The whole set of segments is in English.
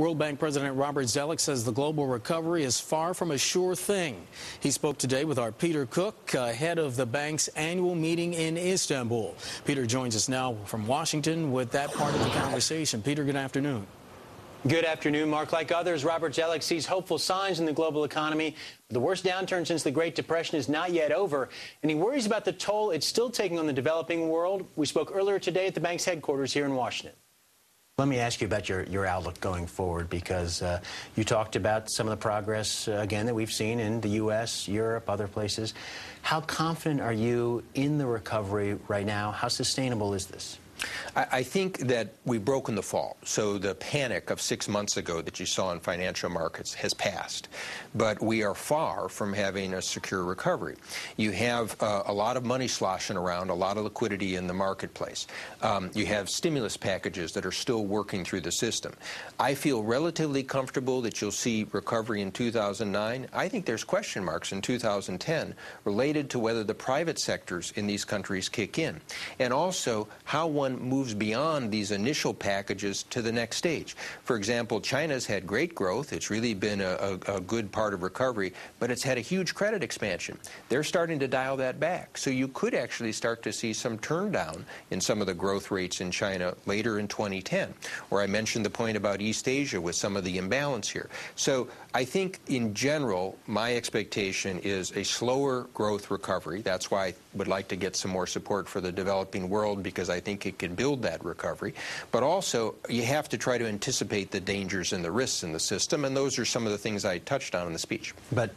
World Bank President Robert Zellick says the global recovery is far from a sure thing. He spoke today with our Peter Cook, uh, head of the bank's annual meeting in Istanbul. Peter joins us now from Washington with that part of the conversation. Peter, good afternoon. Good afternoon, Mark. Like others, Robert Zellick sees hopeful signs in the global economy. The worst downturn since the Great Depression is not yet over, and he worries about the toll it's still taking on the developing world. We spoke earlier today at the bank's headquarters here in Washington. Let me ask you about your, your outlook going forward because uh, you talked about some of the progress, uh, again, that we've seen in the U.S., Europe, other places. How confident are you in the recovery right now? How sustainable is this? I think that we've broken the fall. So the panic of six months ago that you saw in financial markets has passed. But we are far from having a secure recovery. You have uh, a lot of money sloshing around, a lot of liquidity in the marketplace. Um, you have stimulus packages that are still working through the system. I feel relatively comfortable that you'll see recovery in 2009. I think there's question marks in 2010 related to whether the private sectors in these countries kick in. And also how one one moves beyond these initial packages to the next stage. For example, China's had great growth. It's really been a, a, a good part of recovery, but it's had a huge credit expansion. They're starting to dial that back. So you could actually start to see some turn down in some of the growth rates in China later in 2010. Or I mentioned the point about East Asia with some of the imbalance here. So I think in general, my expectation is a slower growth recovery. That's why would like to get some more support for the developing world because I think it can build that recovery. But also, you have to try to anticipate the dangers and the risks in the system, and those are some of the things I touched on in the speech. But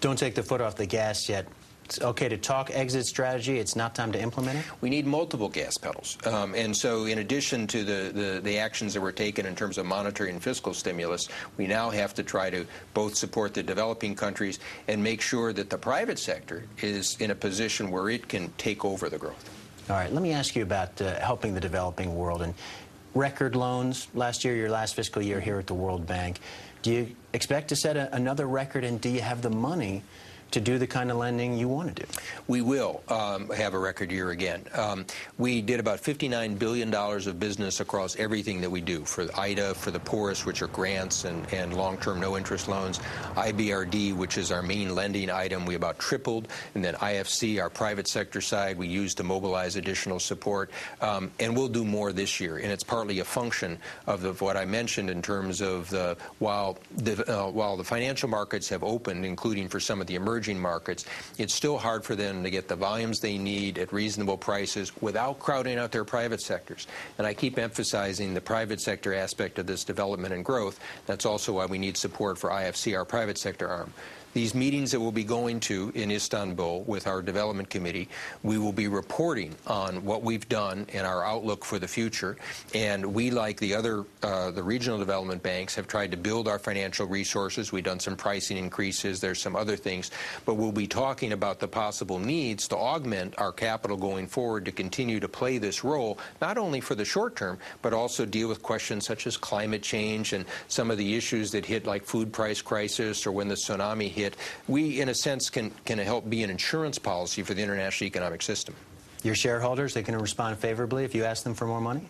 don't take the foot off the gas yet. It's okay to talk exit strategy. It's not time to implement it. We need multiple gas pedals, um, and so in addition to the, the, the actions that were taken in terms of monetary and fiscal stimulus, we now have to try to both support the developing countries and make sure that the private sector is in a position where it can take over the growth. All right, let me ask you about uh, helping the developing world and record loans last year, your last fiscal year here at the World Bank. Do you expect to set a, another record, and do you have the money? to do the kind of lending you want to do? We will um, have a record year again. Um, we did about $59 billion of business across everything that we do for IDA, for the poorest, which are grants and, and long term no interest loans, IBRD, which is our main lending item, we about tripled, and then IFC, our private sector side, we used to mobilize additional support. Um, and we'll do more this year, and it's partly a function of, the, of what I mentioned in terms of the while the uh, while the financial markets have opened, including for some of the emerging emerging markets, it's still hard for them to get the volumes they need at reasonable prices without crowding out their private sectors. And I keep emphasizing the private sector aspect of this development and growth. That's also why we need support for IFC, our private sector arm these meetings that we'll be going to in Istanbul with our development committee, we will be reporting on what we've done and our outlook for the future. And we, like the other, uh, the regional development banks, have tried to build our financial resources. We've done some pricing increases. There's some other things. But we'll be talking about the possible needs to augment our capital going forward to continue to play this role, not only for the short term, but also deal with questions such as climate change and some of the issues that hit like food price crisis or when the tsunami hit hit, we, in a sense, can, can help be an insurance policy for the international economic system. Your shareholders, they can respond favorably if you ask them for more money?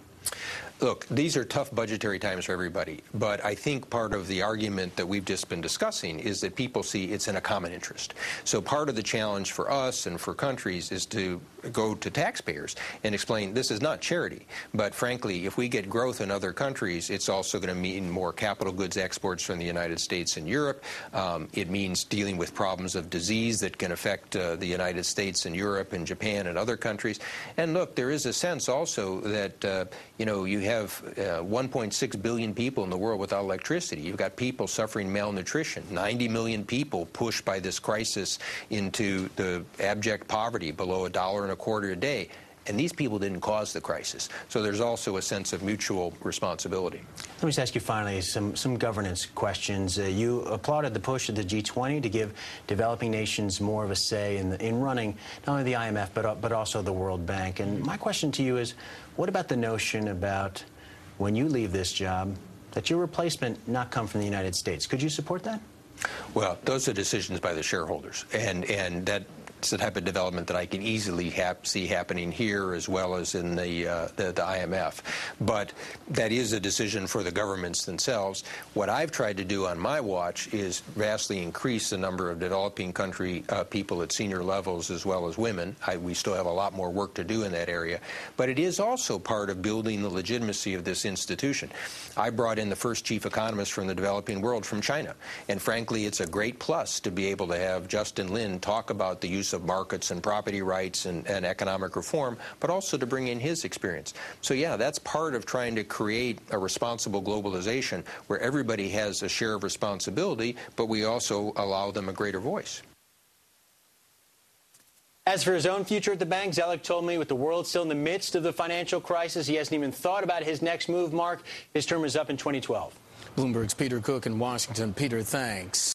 Look, these are tough budgetary times for everybody, but I think part of the argument that we've just been discussing is that people see it's in a common interest. So part of the challenge for us and for countries is to go to taxpayers and explain this is not charity, but frankly, if we get growth in other countries, it's also going to mean more capital goods exports from the United States and Europe. Um, it means dealing with problems of disease that can affect uh, the United States and Europe and Japan and other countries. And look, there is a sense also that, uh, you know, you have uh, 1.6 billion people in the world without electricity. You've got people suffering malnutrition. 90 million people pushed by this crisis into the abject poverty below a dollar and a quarter a day. And these people didn't cause the crisis. So there's also a sense of mutual responsibility. Let me just ask you finally some, some governance questions. Uh, you applauded the push of the G20 to give developing nations more of a say in, the, in running not only the IMF but, uh, but also the World Bank. And my question to you is what about the notion about when you leave this job that your replacement not come from the United States? Could you support that? Well, those are decisions by the shareholders, and and that it's the type of development that I can easily hap see happening here as well as in the, uh, the, the IMF. But that is a decision for the governments themselves. What I've tried to do on my watch is vastly increase the number of developing country uh, people at senior levels as well as women. I, we still have a lot more work to do in that area, but it is also part of building the legitimacy of this institution. I brought in the first chief economist from the developing world from China, and frankly, it's a great plus to be able to have Justin Lin talk about the use issues of markets and property rights and, and economic reform, but also to bring in his experience. So, yeah, that's part of trying to create a responsible globalization where everybody has a share of responsibility, but we also allow them a greater voice. As for his own future at the bank, Zelik told me with the world still in the midst of the financial crisis, he hasn't even thought about his next move, Mark. His term is up in 2012. Bloomberg's Peter Cook in Washington. Peter, thanks.